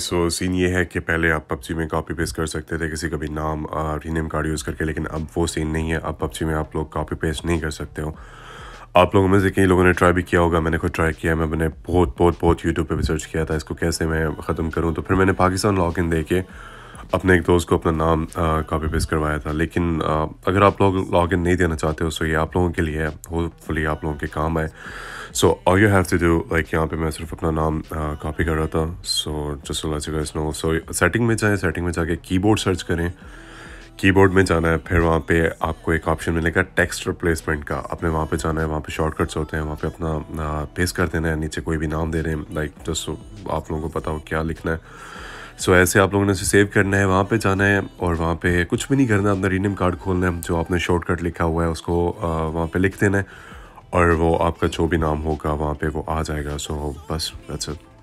सो so, scene ये है कि पहले आप पबजी में कॉपी पेस्ट कर सकते थे किसी का भी नाम रीनेम कार्ड यूज़ करके लेकिन अब वो सीन नहीं है अब पबजी में आप लोग कॉपी पेस्ट नहीं कर सकते हो आप लोगों में से कई लोगों ने ट्राई भी किया होगा मैंने खुद ट्राई किया मैं मैंने बहुत बहुत बहुत यूट्यूब पे भी सर्च किया था इसको कैसे मैं ख़त्म करूँ तो फिर मैंने पाकिस्तान लॉग इन देखे अपने एक दोस्त को अपना नाम कॉपी पेस्ट करवाया था लेकिन आ, अगर आप लोग लॉग इन नहीं देना चाहते हो सो ये आप लोगों के लिए है होपफुली आप लोगों के काम आए so all you have to do like यहाँ पे मैं सिर्फ अपना नाम कॉपी कर रहा था so just no so setting में जाएँ सेटिंग में जाके कीबोर्ड सर्च करें कीबोर्ड में जाना है फिर वहाँ पे आपको एक ऑप्शन मिलेगा टेक्स्ट रिप्लेसमेंट का अपने वहाँ पे जाना है वहाँ पे शॉर्टकट्स होते हैं वहाँ पे अपना पेस्ट कर देना है नीचे कोई भी नाम दे रहे हैं लाइक जस्ट आप लोगों को पता हो क्या लिखना है सो so, ऐसे आप लोगों ने उसे सेव करना है वहाँ पे जाना है और वहाँ पे कुछ भी नहीं करना अपना रीनेम कार्ड खोलना है जो आपने शॉर्टकट लिखा हुआ है उसको वहाँ पे लिख देना है और वो आपका जो भी नाम होगा वहाँ पे वो आ जाएगा सो so, बस अच्छा